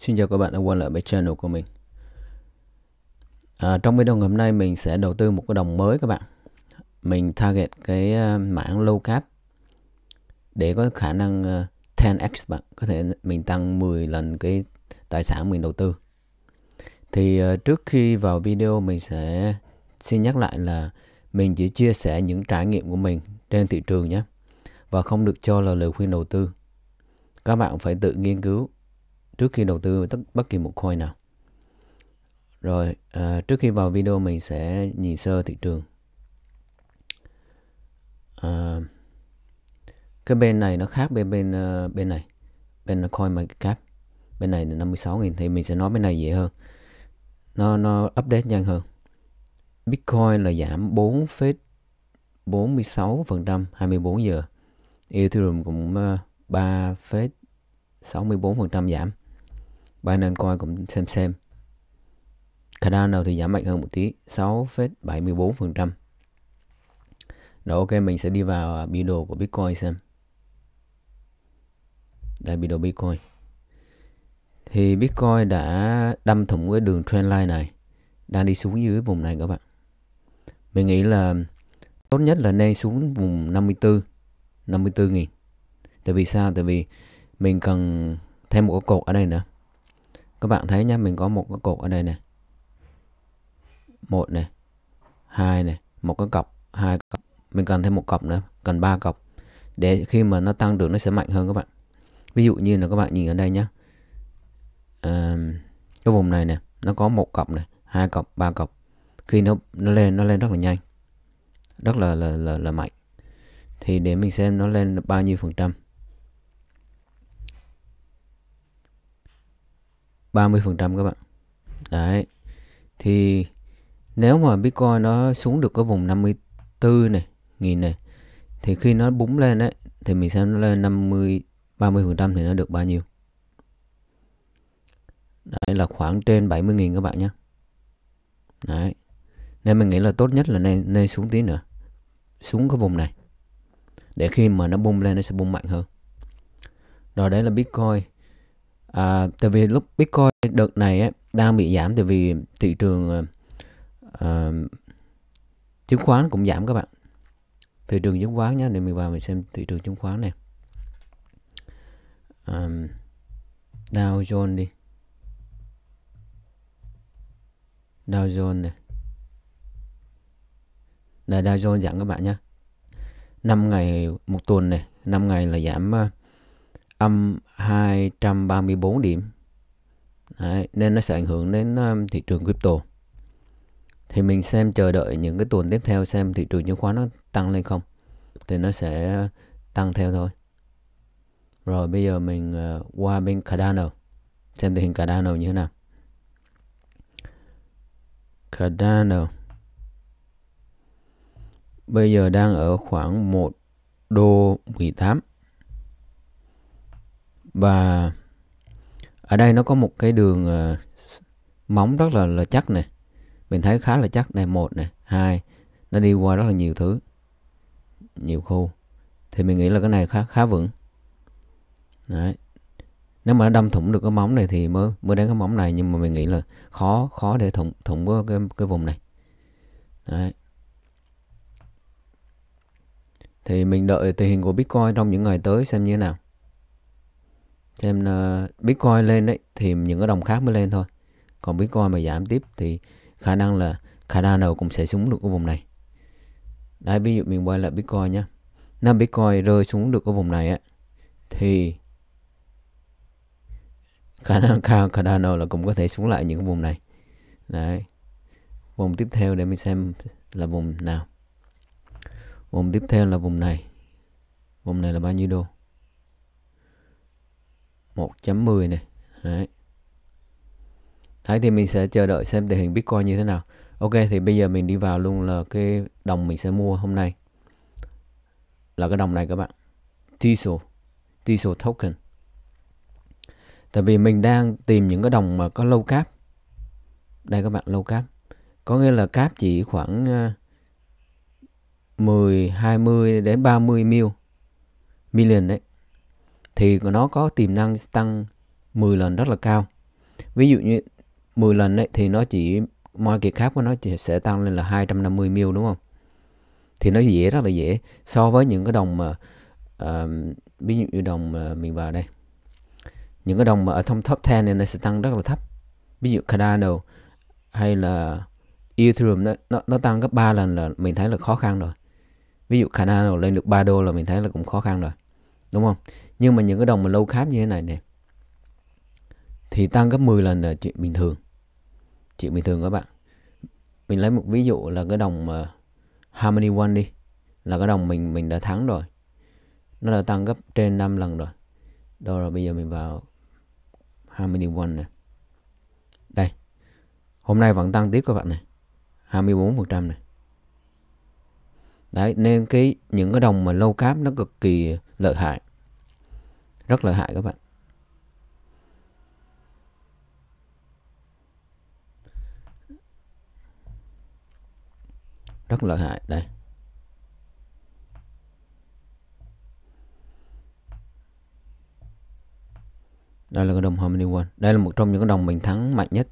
Xin chào các bạn đã quay lại với channel của mình à, Trong video ngày hôm nay mình sẽ đầu tư một cái đồng mới các bạn Mình target cái à, mảng low cap Để có khả năng 10x à, bạn Có thể mình tăng 10 lần cái tài sản mình đầu tư Thì à, trước khi vào video mình sẽ xin nhắc lại là Mình chỉ chia sẻ những trải nghiệm của mình trên thị trường nhé Và không được cho là lời khuyên đầu tư Các bạn phải tự nghiên cứu trước khi đầu tư bất kỳ một coin nào rồi à, trước khi vào video mình sẽ nhìn sơ thị trường à, cái bên này nó khác bên bên à, bên này bên coin market cap bên này là 56.000 thì mình sẽ nói bên này dễ hơn nó nó update nhanh hơn Bitcoin là giảm 4 46% 24 giờ Ethereum cũng 3 à, 64% giảm Binance Coin cũng xem xem. Cardano thì giảm mạnh hơn một tí, 6,74%. đó ok, mình sẽ đi vào à, biểu đồ của Bitcoin xem. Đây biểu đồ Bitcoin. Thì Bitcoin đã đâm thủng cái đường trendline này, đang đi xuống dưới vùng này các bạn. Mình nghĩ là tốt nhất là nên xuống vùng 54, 54 nghìn. Tại vì sao? Tại vì mình cần thêm một cái cột ở đây nữa các bạn thấy nhá mình có một cái cột ở đây này một này hai này một cái cọc hai cọc mình cần thêm một cọc nữa cần ba cọc để khi mà nó tăng được nó sẽ mạnh hơn các bạn ví dụ như là các bạn nhìn ở đây nhé à, cái vùng này nè nó có một cọc này hai cọc ba cọc khi nó nó lên nó lên rất là nhanh rất là là là, là mạnh thì để mình xem nó lên bao nhiêu phần trăm 30% các bạn đấy thì nếu mà Bitcoin nó xuống được cái vùng 54 này nghìn này thì khi nó búng lên đấy thì mình xem nó lên 50 30% thì nó được bao nhiêu đấy là khoảng trên 70.000 các bạn nhé đấy nên mình nghĩ là tốt nhất là nên nên xuống tí nữa xuống cái vùng này để khi mà nó bung lên nó sẽ bung mạnh hơn rồi đấy là Bitcoin À, tại vì lúc Bitcoin đợt này ấy, đang bị giảm tại vì thị trường à, chứng khoán cũng giảm các bạn. Thị trường chứng khoán nhé, để mình vào mình xem thị trường chứng khoán này. À, Dow Jones đi. Dow Jones này. Là Dow Jones giảm các bạn nhé. 5 ngày một tuần này, 5 ngày là giảm âm 234 điểm Đấy, nên nó sẽ ảnh hưởng đến um, thị trường crypto thì mình xem chờ đợi những cái tuần tiếp theo xem thị trường chứng khoán nó tăng lên không thì nó sẽ tăng theo thôi rồi bây giờ mình uh, qua bên Cardano xem tình hình Cardano như thế nào Cardano bây giờ đang ở khoảng 1 đô 18 và ở đây nó có một cái đường uh, móng rất là là chắc này mình thấy khá là chắc này một này hai nó đi qua rất là nhiều thứ nhiều khu thì mình nghĩ là cái này khá khá vững Đấy. nếu mà nó đâm thủng được cái móng này thì mới mới đến cái móng này nhưng mà mình nghĩ là khó khó để thủng thủng cái, cái vùng này Đấy. thì mình đợi tình hình của bitcoin trong những ngày tới xem như thế nào xem uh, ờ, bitcoin lên đấy thì những cái đồng khác mới lên thôi còn bitcoin mà giảm tiếp thì khả năng là khả năng nào cũng sẽ xuống được cái vùng này đấy ví dụ mình quay lại bitcoin nhé nếu bitcoin rơi xuống được cái vùng này á thì khả năng cao khả là cũng có thể xuống lại những cái vùng này đấy vùng tiếp theo để mình xem là vùng nào vùng tiếp theo là vùng này vùng này là bao nhiêu đô 1.10 này Đấy. Đấy thì mình sẽ chờ đợi xem tình hình Bitcoin như thế nào Ok thì bây giờ mình đi vào luôn là cái đồng mình sẽ mua hôm nay Là cái đồng này các bạn Diesel Diesel token Tại vì mình đang tìm những cái đồng mà có low cap Đây các bạn low cap Có nghĩa là cap chỉ khoảng 10, ờ, 20 đến 30 mil Million đấy thì nó có tiềm năng tăng 10 lần rất là cao. Ví dụ như 10 lần ấy, thì nó chỉ kỳ khác của nó chỉ sẽ tăng lên là 250 mil đúng không? Thì nó dễ rất là dễ so với những cái đồng mà uh, ví dụ như đồng uh, mình vào đây. Những cái đồng mà ở trong top 10 này nó sẽ tăng rất là thấp. Ví dụ Cardano hay là Ethereum nó, nó, nó tăng gấp 3 lần là mình thấy là khó khăn rồi. Ví dụ Cardano lên được 3 đô là mình thấy là cũng khó khăn rồi. Đúng không? nhưng mà những cái đồng mà lâu khám như thế này nè thì tăng gấp 10 lần là chuyện bình thường chuyện bình thường các bạn mình lấy một ví dụ là cái đồng mà Harmony One đi là cái đồng mình mình đã thắng rồi nó đã tăng gấp trên 5 lần rồi đó rồi bây giờ mình vào Harmony One này đây hôm nay vẫn tăng tiếp các bạn này 24% này đấy nên cái những cái đồng mà lâu cap nó cực kỳ lợi hại rất lợi hại các bạn rất lợi hại đây đây là cái đồng Harmony One đây là một trong những cái đồng mình thắng mạnh nhất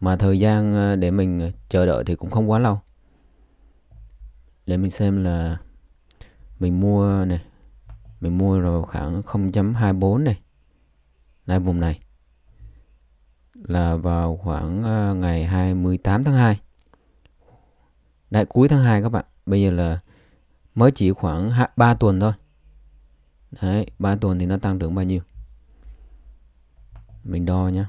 mà thời gian ờ, để mình ờ, chờ đợi thì cũng không quá lâu để mình xem là mình mua này mình mua rồi khoảng 0.24 này là vùng này là vào khoảng ờ, ngày 28 tháng 2 đại cuối tháng 2 các bạn bây giờ là mới chỉ khoảng 3 tuần thôi đấy 3 tuần thì nó tăng trưởng bao nhiêu mình đo nhé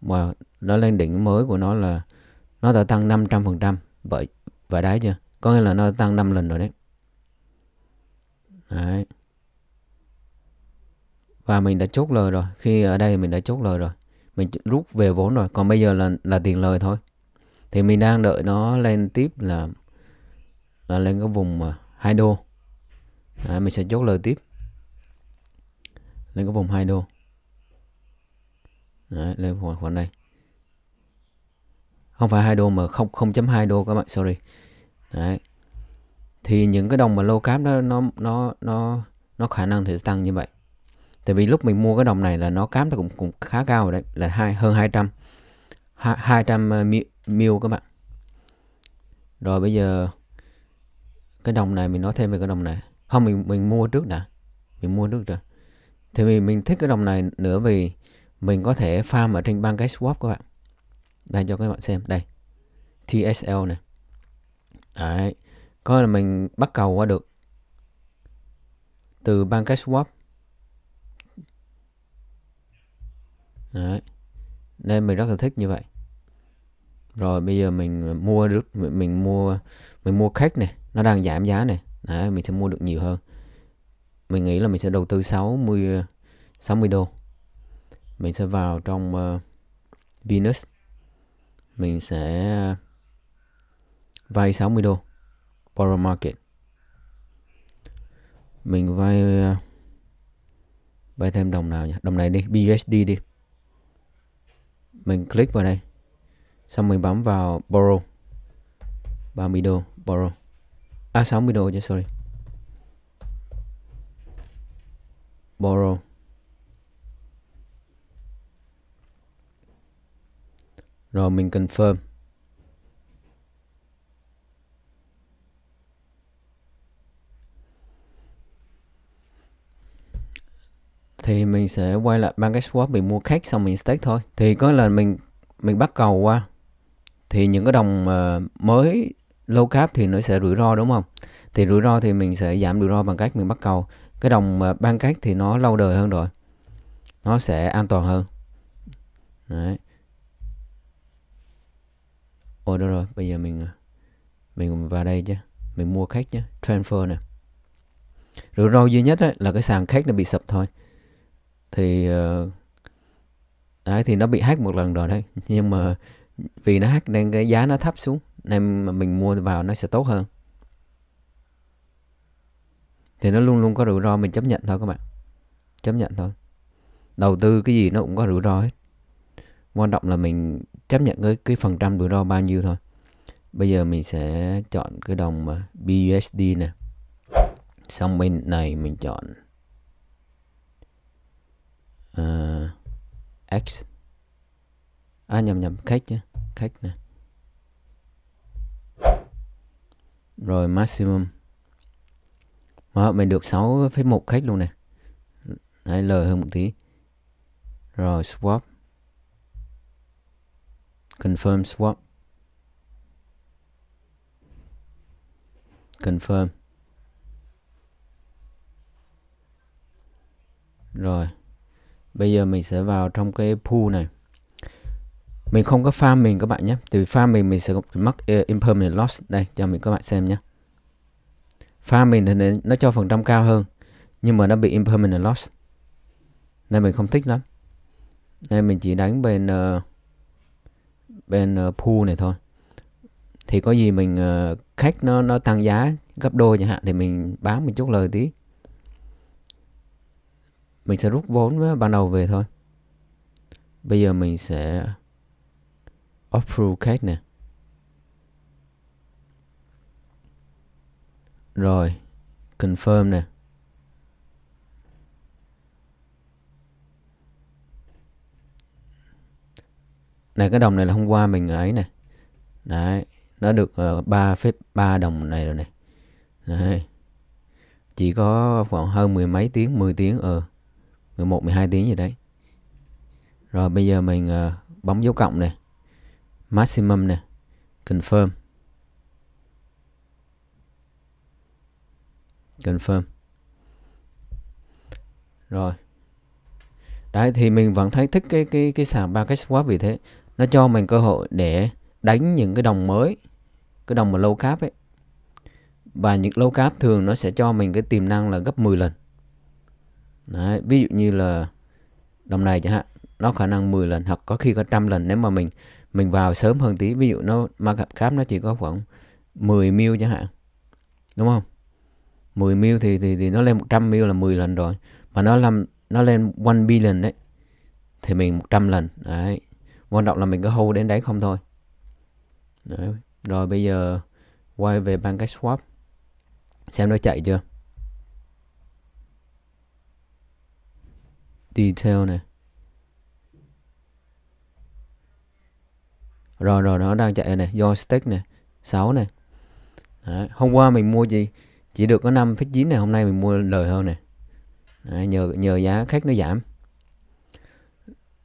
và wow, nó lên đỉnh mới của nó là nó đã tăng 500% vậy và đấy chưa có nghĩa là nó tăng 5 lần rồi đấy đấy và mình đã chốt lời rồi khi ở đây mình đã chốt lời rồi mình rút về vốn rồi còn bây giờ là là tiền lời thôi thì mình đang đợi nó lên tiếp là là lên cái vùng hai đô Đấy, mình sẽ chốt lời tiếp lên cái vùng hai đô Đấy, lên khoảng khoảng đây không phải hai đô mà không không chấm hai đô các bạn sorry đấy thì những cái đồng mà low cap đó nó nó nó nó khả năng sẽ tăng như vậy tại vì lúc mình mua cái đồng này là nó cám nó cũng cũng khá cao rồi đấy là hai hơn 200 200 ờ, mil các bạn rồi bây giờ cái đồng này mình nói thêm về cái đồng này không mình mình mua trước đã mình mua trước rồi thì mình mình thích cái đồng này nữa vì mình có thể farm ở trên bang cái swap các bạn đây cho các bạn xem đây TSL này Đấy, coi là mình bắt cầu qua được từ bang swap. Đấy. Nên mình rất là thích như vậy. Rồi bây giờ mình mua mình, mình mua mình mua khách này, nó đang giảm giá này. Đấy, mình sẽ mua được nhiều hơn. Mình nghĩ là mình sẽ đầu tư 60 60 đô. Mình sẽ vào trong uh, Venus. Mình sẽ vay 60 đô borrow market mình vay ờ, vay thêm đồng nào nhỉ đồng này đi BUSD đi mình click vào đây xong mình bấm vào borrow 30 đô borrow à 60 đô chứ sorry borrow rồi mình confirm thì mình sẽ quay lại bán cái swap mình mua khách xong mình stake thôi thì có lần mình mình bắt cầu qua thì những cái đồng uh, mới low cap thì nó sẽ rủi ro đúng không thì rủi ro thì mình sẽ giảm rủi ro bằng cách mình bắt cầu cái đồng uh, ban cách thì nó lâu đời hơn rồi nó sẽ an toàn hơn đấy ôi đúng rồi bây giờ mình mình vào đây chứ mình mua khách nhé transfer nè rủi ro duy nhất ấy, là cái sàn khách nó bị sập thôi thì ờ, đấy thì nó bị hack một lần rồi đấy nhưng mà vì nó hack nên cái giá nó thấp xuống nên mà mình mua vào nó sẽ tốt hơn thì nó luôn luôn có rủi ro mình chấp nhận thôi các bạn chấp nhận thôi đầu tư cái gì nó cũng có rủi ro hết quan trọng là mình chấp nhận cái cái phần trăm rủi ro bao nhiêu thôi bây giờ mình sẽ chọn cái đồng mà BUSD nè xong bên này mình chọn uh, x à nhầm nhầm khách chứ khách này. rồi maximum Đó, mình được 6,1 khách luôn nè Hãy lời hơn một tí rồi swap confirm swap confirm rồi bây giờ mình sẽ vào trong cái pool này mình không có farm mình các bạn nhé từ farm mình mình sẽ mất uh, ờ, impermanent loss đây cho mình các bạn xem nhé farm mình thì nó cho phần trăm cao hơn nhưng mà nó bị impermanent loss nên mình không thích lắm nên mình chỉ đánh bên uh, bên uh, pool này thôi thì có gì mình uh, khách nó nó tăng giá gấp đôi chẳng hạn thì mình bán một chút lời tí mình sẽ rút vốn ban đầu về thôi bây giờ mình sẽ approve cake nè rồi confirm nè này cái đồng này là hôm qua mình ấy nè đấy nó được ờ, ba phép ba đồng này rồi này đấy chỉ có khoảng hơn mười mấy tiếng mười tiếng ờ ừ 11 ừ, 12 tiếng gì đấy rồi bây giờ mình uh, bấm dấu cộng này maximum này confirm confirm rồi đấy thì mình vẫn thấy thích cái cái cái sàn ba cách swap vì thế nó cho mình cơ hội để đánh những cái đồng mới cái đồng mà low cap ấy và những low cap thường nó sẽ cho mình cái tiềm năng là gấp 10 lần Đấy, ví dụ như là đồng này chẳng hạn nó khả năng 10 lần hoặc có khi có trăm lần nếu mà mình mình vào sớm hơn tí ví dụ nó market cap nó chỉ có khoảng 10 mil chẳng hạn đúng không 10 mil thì thì thì nó lên 100 mil là 10 lần rồi mà nó làm nó lên 1 billion đấy thì mình 100 lần đấy quan trọng là mình có hold đến đấy không thôi đấy. rồi bây giờ quay về Bank swap xem nó chạy chưa detail này rồi rồi nó đang chạy này stack này 6 này Đấy. hôm qua mình mua gì chỉ được có 5,9 này hôm nay mình mua lời hơn này nhờ nhờ giá khách nó giảm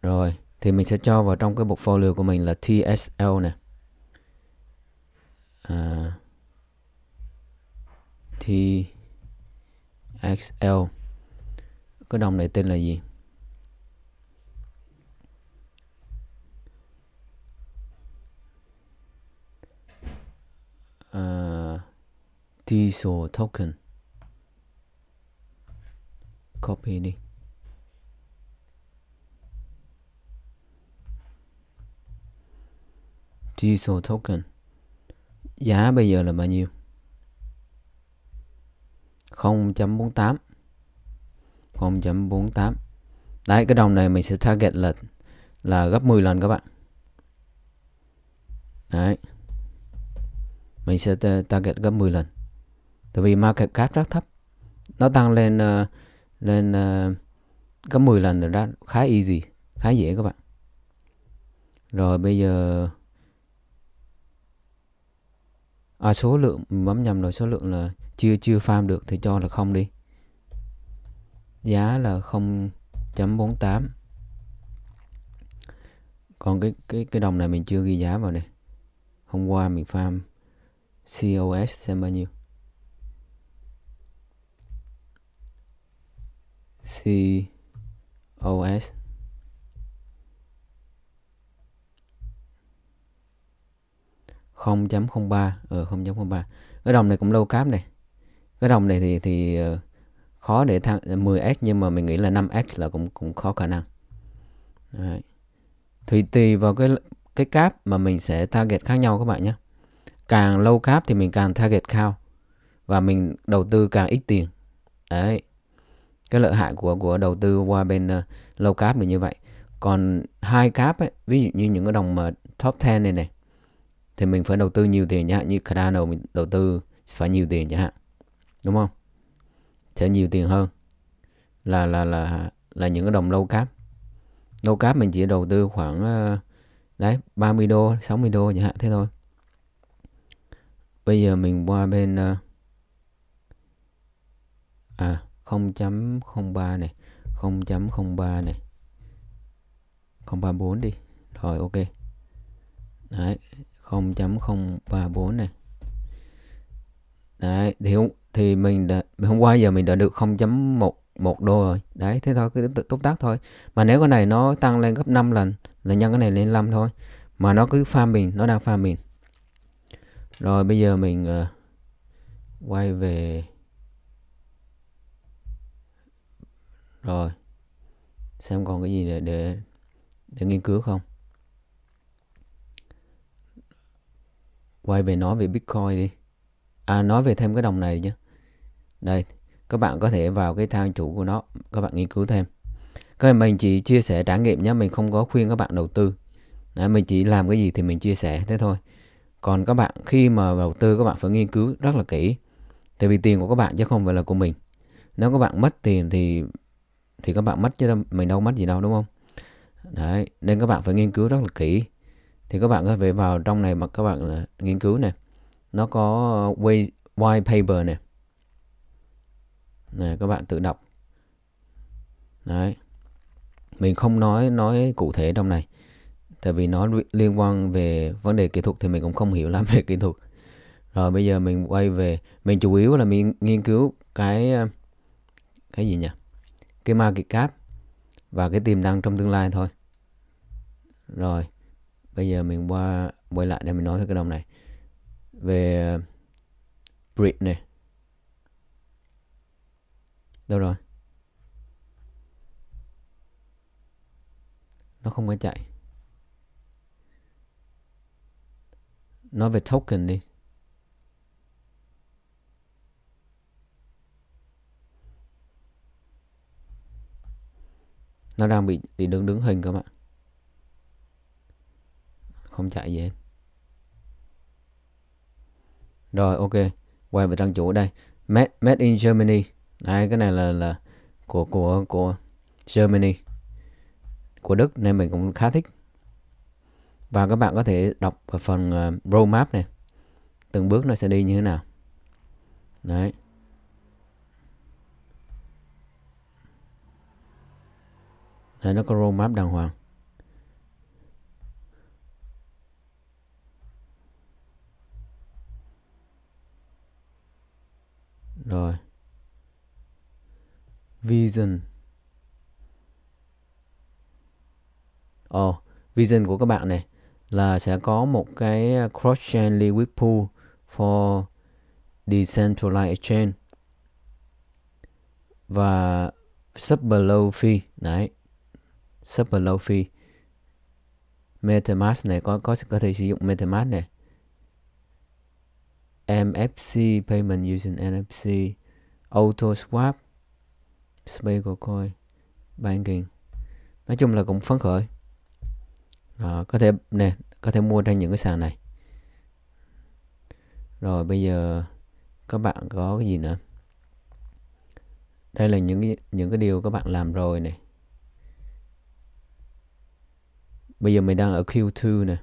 rồi thì mình sẽ cho vào trong cái portfolio của mình là TSL nè à, TXL cái đồng này tên là gì diesel token copy đi diesel token giá bây giờ là bao nhiêu 0.48 0.48 đấy cái đồng này mình sẽ target là là gấp 10 lần các bạn đấy mình sẽ target gấp 10 lần tại vì market cap rất thấp nó tăng lên uh, lên uh, có 10 lần rồi đó khá easy khá dễ các bạn rồi bây giờ à, số lượng bấm nhầm rồi số lượng là chưa chưa farm được thì cho là không đi giá là 0.48 còn cái cái cái đồng này mình chưa ghi giá vào này hôm qua mình farm COS xem bao nhiêu COS không chấm không ba ở ờ, không chấm không ba cái đồng này cũng lâu cáp này cái đồng này thì thì ờ, khó để thăng 10x ờ, nhưng mà mình nghĩ là 5x là cũng cũng khó khả năng Đấy. thì tùy vào cái cái cáp mà mình sẽ target khác nhau các bạn nhé càng lâu cáp thì mình càng target cao và mình đầu tư càng ít tiền đấy cái lợi hại của của đầu tư qua bên uh, low cap là như vậy còn hai cap ấy, ví dụ như những cái đồng mà top 10 này này thì mình phải đầu tư nhiều tiền nhá như Cardano mình đầu tư phải nhiều tiền nhá đúng không sẽ nhiều tiền hơn là là là là những cái đồng low cap low cap mình chỉ đầu tư khoảng uh, đấy 30 đô 60 đô nhá thế thôi bây giờ mình qua bên ờ, à 0.03 này 0.03 này 034 đi rồi ok đấy 0.034 này đấy thì thì mình đã hôm qua giờ mình đã được 0.11 đô rồi đấy thế thôi cứ túc tác thôi mà nếu con này nó tăng lên gấp 5 lần là nhân cái này lên 5 thôi mà nó cứ farm mình nó đang farm mình rồi bây giờ mình uh, quay về rồi xem còn cái gì để để để nghiên cứu không quay về nói về bitcoin đi à nói về thêm cái đồng này nhé đây các bạn có thể vào cái thang chủ của nó các bạn nghiên cứu thêm các bạn mình chỉ chia sẻ trải nghiệm nhé mình không có khuyên các bạn đầu tư Đấy, mình chỉ làm cái gì thì mình chia sẻ thế thôi còn các bạn khi mà đầu tư các bạn phải nghiên cứu rất là kỹ tại vì tiền của các bạn chứ không phải là của mình nếu các bạn mất tiền thì thì các bạn mất chứ mình đâu mất gì đâu đúng không đấy nên các bạn phải nghiên cứu rất là kỹ thì các bạn có thể vào trong này mà các bạn à, nghiên cứu này nó có white paper này này các bạn tự đọc đấy mình không nói nói cụ thể trong này tại vì nó liên quan về vấn đề kỹ thuật thì mình cũng không hiểu lắm về kỹ thuật rồi bây giờ mình quay về mình chủ yếu là mình nghiên cứu cái à, cái gì nhỉ cái market cap và cái tiềm năng trong tương lai thôi rồi bây giờ mình qua quay lại để mình nói về cái đồng này về uh, Brit này đâu rồi nó không có chạy nói về token đi nó đang bị bị đứng đứng hình các bạn không chạy gì hết rồi ok quay về trang chủ đây made, made in Germany đấy cái này là là của của của Germany của Đức nên mình cũng khá thích và các bạn có thể đọc ở phần uh, roadmap này từng bước nó sẽ đi như thế nào đấy Đấy, nó có roadmap đàng hoàng rồi vision ồ oh, vision của các bạn này là sẽ có một cái cross chain liquid pool for decentralized chain và sub below fee đấy Superlofi MetaMask này có có có thể sử dụng MetaMask này MFC Payment Using NFC Auto Swap, AutoSwap Coin, Banking nói chung là cũng phấn khởi rồi có thể nè có thể mua trên những cái sàn này rồi bây giờ các bạn có cái gì nữa đây là những cái, những cái điều các bạn làm rồi này Bây giờ mình đang ở Q2 nè.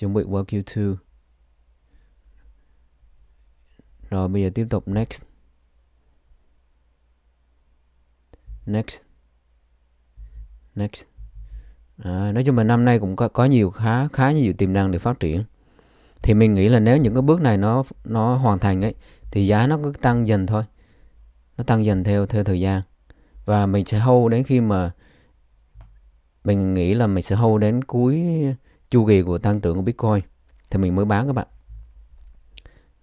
Chuẩn bị qua Q2. Rồi bây giờ tiếp tục next. Next. Next. À, nói chung là năm nay cũng có, có nhiều khá khá nhiều tiềm năng để phát triển. Thì mình nghĩ là nếu những cái bước này nó nó hoàn thành ấy thì giá nó cứ tăng dần thôi. Nó tăng dần theo theo thời gian và mình sẽ hold đến khi mà mình nghĩ là mình sẽ hold đến cuối chu kỳ của tăng trưởng của Bitcoin thì mình mới bán các bạn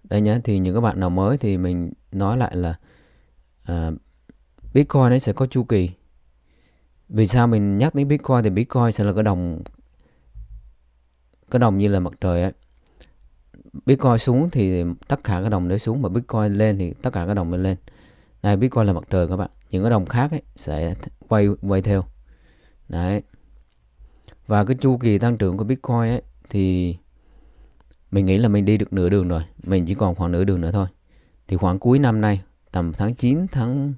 đây nhé thì những các bạn nào mới thì mình nói lại là uh, Bitcoin nó sẽ có chu kỳ vì sao mình nhắc đến Bitcoin thì Bitcoin sẽ là cái đồng cái đồng như là mặt trời ấy Bitcoin xuống thì tất cả các đồng đấy xuống mà Bitcoin lên thì tất cả các đồng mới lên này Bitcoin là mặt trời các bạn những cái đồng khác ấy, sẽ quay quay theo đấy và cái chu kỳ tăng trưởng của bitcoin ấy, thì mình nghĩ là mình đi được nửa đường rồi mình chỉ còn khoảng nửa đường nữa thôi thì khoảng cuối năm nay tầm tháng 9 tháng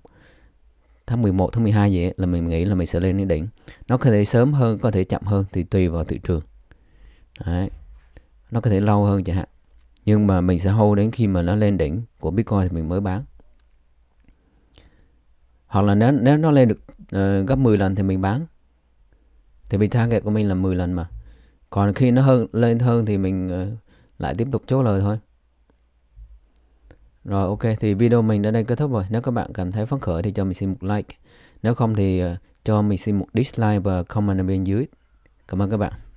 tháng 11 tháng 12 vậy ấy, là mình nghĩ là mình sẽ lên đến đỉnh nó có thể sớm hơn có thể chậm hơn thì tùy vào thị trường đấy nó có thể lâu hơn chẳng hạn nhưng mà mình sẽ hold đến khi mà nó lên đỉnh của bitcoin thì mình mới bán hoặc là nếu nếu nó lên được uh, gấp 10 lần thì mình bán thì vì target của mình là 10 lần mà còn khi nó hơn lên hơn thì mình uh, lại tiếp tục chốt lời thôi rồi ok thì video mình đến đây kết thúc rồi nếu các bạn cảm thấy phấn khởi thì cho mình xin một like nếu không thì uh, cho mình xin một dislike và comment ở bên dưới cảm ơn các bạn